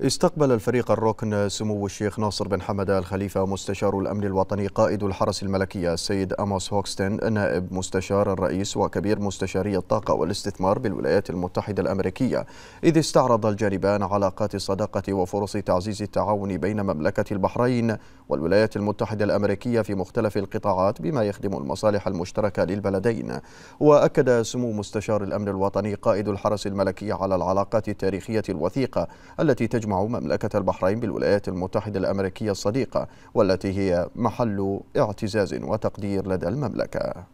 استقبل الفريق الركن سمو الشيخ ناصر بن حمد الخليفة مستشار الأمن الوطني قائد الحرس الملكية السيد أموس هوكستن نائب مستشار الرئيس وكبير مستشاري الطاقة والاستثمار بالولايات المتحدة الأمريكية إذ استعرض الجانبان علاقات الصداقة وفرص تعزيز التعاون بين مملكة البحرين والولايات المتحدة الأمريكية في مختلف القطاعات بما يخدم المصالح المشتركة للبلدين وأكد سمو مستشار الأمن الوطني قائد الحرس الملكي على العلاقات التاريخية الوثيقة التي تجمع تجمع مملكة البحرين بالولايات المتحدة الأمريكية الصديقة والتي هي محل اعتزاز وتقدير لدى المملكة